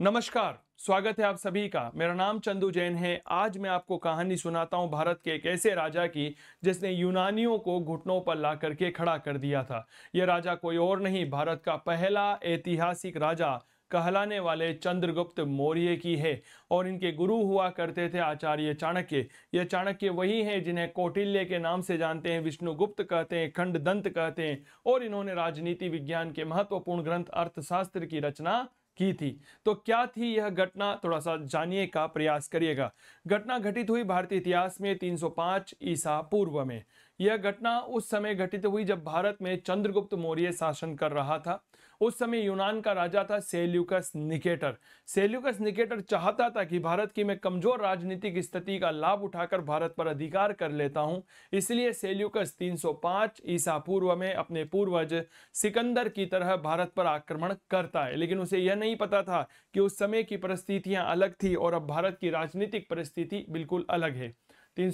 नमस्कार स्वागत है आप सभी का मेरा नाम चंदू जैन है आज मैं आपको कहानी सुनाता हूं भारत के एक ऐसे राजा की जिसने यूनानियों को घुटनों पर ला करके खड़ा कर दिया था यह राजा कोई और नहीं भारत का पहला ऐतिहासिक राजा कहलाने वाले चंद्रगुप्त मौर्य की है और इनके गुरु हुआ करते थे आचार्य चाणक्य यह चाणक्य वही हैं जिन्हें कौटिल्य के नाम से जानते हैं विष्णुगुप्त कहते हैं खंड दंत कहते हैं और इन्होंने राजनीति विज्ञान के महत्वपूर्ण ग्रंथ अर्थशास्त्र की रचना की थी तो क्या थी यह घटना थोड़ा सा जानिए का प्रयास करिएगा घटना घटित हुई भारतीय इतिहास में 305 ईसा पूर्व में यह घटना उस समय घटित हुई जब भारत में चंद्रगुप्त मौर्य शासन कर रहा था उस समय यूनान का राजा था सेल्यूकस निकेटर सेल्यूकस निकेटर चाहता था कि भारत की मैं कमजोर राजनीतिक स्थिति का लाभ उठाकर भारत पर अधिकार कर लेता हूं इसलिए सेल्यूकस 305 ईसा पूर्व में अपने पूर्वज सिकंदर की तरह भारत पर आक्रमण करता है लेकिन उसे यह नहीं पता था कि उस समय की परिस्थितियां अलग थी और अब भारत की राजनीतिक परिस्थिति बिल्कुल अलग है तीन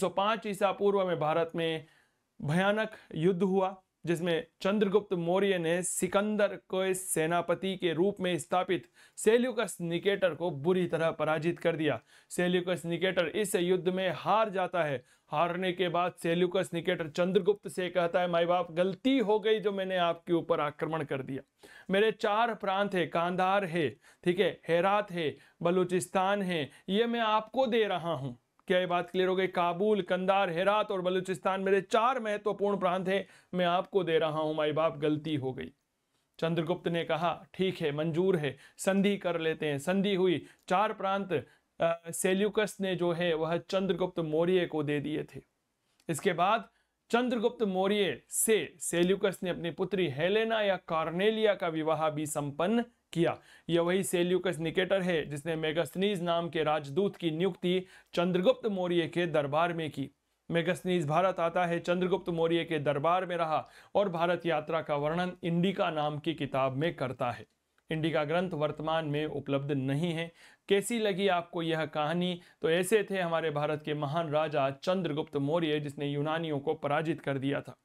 ईसा पूर्व में भारत में भयानक युद्ध हुआ जिसमें चंद्रगुप्त मौर्य ने सिकंदर को सेनापति के रूप में स्थापित सेल्युकस निकेटर को बुरी तरह पराजित कर दिया सेल्युकस निकेटर इस युद्ध में हार जाता है हारने के बाद सेल्युकस निकेटर चंद्रगुप्त से कहता है माई बाप गलती हो गई जो मैंने आपके ऊपर आक्रमण कर दिया मेरे चार प्रांत है कांधार है ठीक है हेरात है बलूचिस्तान है ये मैं आपको दे रहा हूँ क्या ये बात क्लियर हो गई काबुल कंदार हेरात और बलूचिस्तान मेरे चार महत्वपूर्ण प्रांत हैं मैं आपको दे रहा हूं माई बाप गलती हो गई चंद्रगुप्त ने कहा ठीक है मंजूर है संधि कर लेते हैं संधि हुई चार प्रांत सेल्यूकस ने जो है वह चंद्रगुप्त मौर्य को दे दिए थे इसके बाद चंद्रगुप्त मौर्य से सेल्यूकस ने अपनी पुत्री हेलेना या कार्नेलिया का विवाह भी संपन्न किया यह वही सेल्यूकस निकेटर है जिसने मेगस्नीज नाम के राजदूत की नियुक्ति चंद्रगुप्त मौर्य के दरबार में की मेगस्नीज भारत आता है चंद्रगुप्त मौर्य के दरबार में रहा और भारत यात्रा का वर्णन इंडिका नाम की किताब में करता है इंडिका ग्रंथ वर्तमान में उपलब्ध नहीं है कैसी लगी आपको यह कहानी तो ऐसे थे हमारे भारत के महान राजा चंद्रगुप्त मौर्य जिसने यूनानियों को पराजित कर दिया था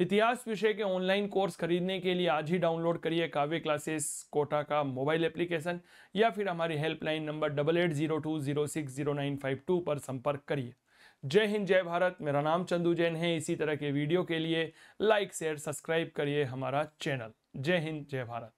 इतिहास विषय के ऑनलाइन कोर्स खरीदने के लिए आज ही डाउनलोड करिए काव्य क्लासेस कोटा का मोबाइल एप्लीकेशन या फिर हमारी helpline number double eight zero two zero six zero nine five two पर संपर्क करिए जय हिंद जय भारत मेरा नाम चंदू जैन है इसी तरह के वीडियो के लिए लाइक शेयर सब्सक्राइब करिए हमारा चैनल जय हिंद जय भारत